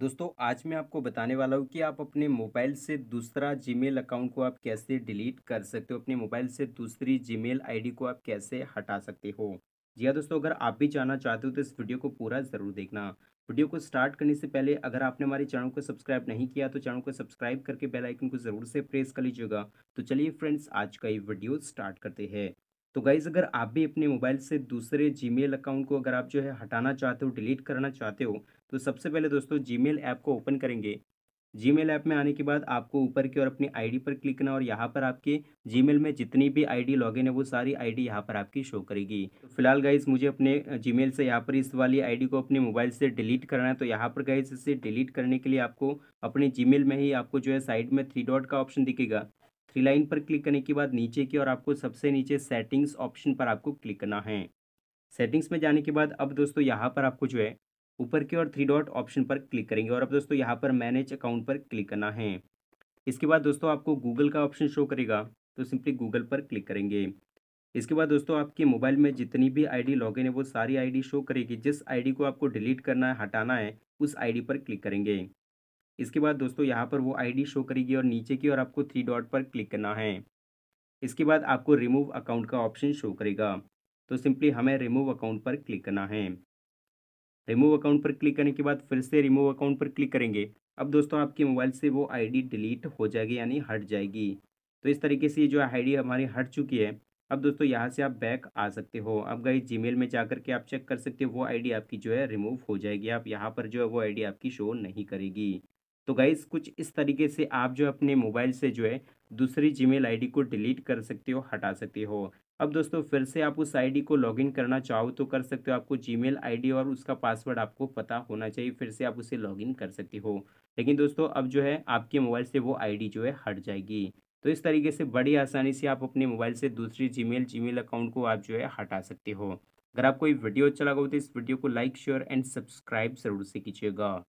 दोस्तों आज मैं आपको बताने वाला हूँ कि आप अपने मोबाइल से दूसरा जीमेल अकाउंट को आप कैसे डिलीट कर सकते हो अपने मोबाइल से दूसरी जीमेल आईडी को आप कैसे हटा सकते हो जी हाँ दोस्तों अगर आप भी जानना चाहते हो तो इस वीडियो को पूरा ज़रूर देखना वीडियो को स्टार्ट करने से पहले अगर आपने हमारे चैनल को सब्सक्राइब नहीं किया तो चैनल को सब्सक्राइब करके बेल आइकन को ज़रूर से प्रेस कर लीजिएगा तो चलिए फ्रेंड्स आज का ये वीडियो स्टार्ट करते हैं तो गाइज़ अगर आप भी अपने मोबाइल से दूसरे जी अकाउंट को अगर आप जो है हटाना चाहते हो डिलीट करना चाहते हो तो सबसे पहले दोस्तों जी ऐप को ओपन करेंगे मेल ऐप में आने के बाद आपको ऊपर की ओर अपनी आईडी पर क्लिक करना और यहाँ पर आपके मेल में जितनी भी आईडी लॉगिन है वो सारी आईडी यहाँ पर आपकी शो करेगी तो फिलहाल गाइज मुझे अपने मेल से यहाँ पर इस वाली आईडी को अपने मोबाइल से डिलीट करना है तो यहाँ पर गाइज इसे डिलीट करने के लिए आपको अपने जी में ही आपको जो है साइड में थ्री डॉट का ऑप्शन दिखेगा थ्री लाइन पर क्लिक करने के बाद नीचे की और आपको सबसे नीचे सेटिंग्स ऑप्शन पर आपको क्लिक करना है सेटिंग्स में जाने के बाद अब दोस्तों यहाँ पर आपको जो है ऊपर की और थ्री डॉट ऑप्शन पर क्लिक करेंगे और अब दोस्तों यहाँ पर मैनेज अकाउंट पर क्लिक करना है इसके बाद दोस्तों आपको गूगल का ऑप्शन शो करेगा तो सिंपली गूगल पर क्लिक करेंगे इसके बाद दोस्तों आपके मोबाइल में जितनी भी आईडी डी है वो सारी आईडी शो करेगी जिस आईडी को आपको डिलीट करना है हटाना है उस आईडी पर क्लिक करेंगे इसके बाद दोस्तों यहाँ पर वो आईडी शो करेगी और नीचे की ओर आपको थ्री डॉट पर क्लिक करना है इसके बाद आपको रिमूव अकाउंट का ऑप्शन शो करेगा तो सिंपली हमें रिमूव अकाउंट पर क्लिक करना है रिमूव अकाउंट पर क्लिक करने के बाद फिर से रिमूव अकाउंट पर क्लिक करेंगे अब दोस्तों आपके मोबाइल से वो आईडी डिलीट हो जाएगी यानी हट जाएगी तो इस तरीके से जो आईडी हमारी हट चुकी है अब दोस्तों यहाँ से आप बैक आ सकते हो अब गई जी में जा के आप चेक कर सकते हो वो आईडी आपकी जो है रिमूव हो जाएगी आप यहाँ पर जो है वो आईडी आपकी शो नहीं करेगी तो गाइज कुछ इस तरीके से आप जो अपने मोबाइल से जो है दूसरी जीमेल आईडी को डिलीट कर सकते हो हटा सकते हो अब दोस्तों फिर से आप उस आईडी को लॉगिन करना चाहो तो कर सकते हो आपको जीमेल आईडी और उसका पासवर्ड आपको पता होना चाहिए फिर से आप उसे लॉगिन कर सकते हो लेकिन दोस्तों अब जो है आपके मोबाइल से वो आईडी जो है हट जाएगी तो इस तरीके से बड़ी आसानी से आप अपने मोबाइल से दूसरी जीमेल जीमेल अकाउंट को आप जो है हटा सकते हो अगर आपको वीडियो अच्छा लगा हो तो इस वीडियो को लाइक शेयर एंड सब्सक्राइब जरूर से कीजिएगा